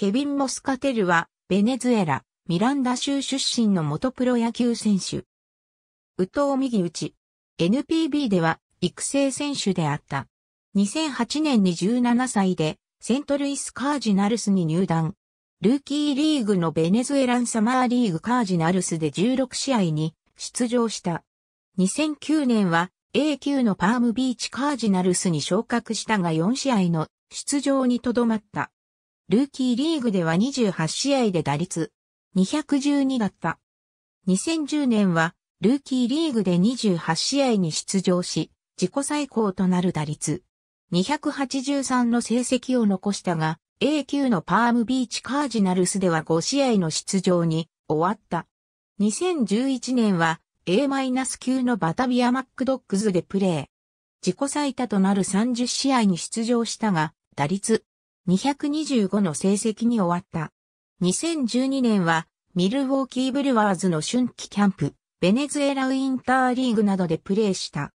ケビン・モスカテルは、ベネズエラ、ミランダ州出身の元プロ野球選手。宇藤右打ち。NPB では育成選手であった。2008年に17歳でセントルイスカージナルスに入団。ルーキーリーグのベネズエランサマーリーグカージナルスで16試合に出場した。2009年は A 級のパームビーチカージナルスに昇格したが4試合の出場にとどまった。ルーキーリーグでは28試合で打率212だった。2010年はルーキーリーグで28試合に出場し、自己最高となる打率283の成績を残したが、A 級のパームビーチカージナルスでは5試合の出場に終わった。2011年は A- 級のバタビアマックドッグズでプレー。自己最多となる30試合に出場したが、打率225の成績に終わった。2012年は、ミルウォーキーブルワーズの春季キャンプ、ベネズエラウインターリーグなどでプレーした。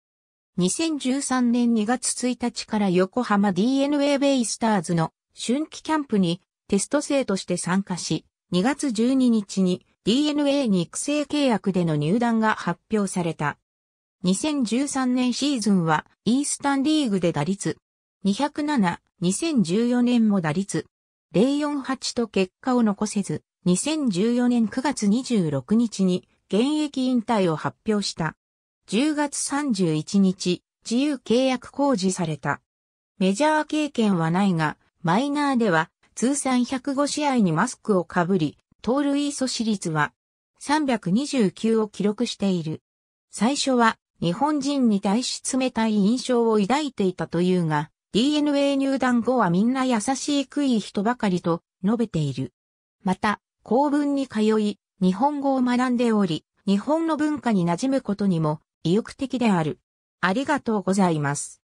2013年2月1日から横浜 DNA ベイスターズの春季キャンプにテスト生として参加し、2月12日に DNA に育成契約での入団が発表された。2013年シーズンはイースタンリーグで打率207、2014年も打率048と結果を残せず、2014年9月26日に現役引退を発表した。10月31日、自由契約公示された。メジャー経験はないが、マイナーでは通算105試合にマスクをかぶり、盗塁阻止率は329を記録している。最初は日本人に対し冷たい印象を抱いていたというが、DNA 入団後はみんな優しくいい人ばかりと述べている。また、公文に通い、日本語を学んでおり、日本の文化に馴染むことにも意欲的である。ありがとうございます。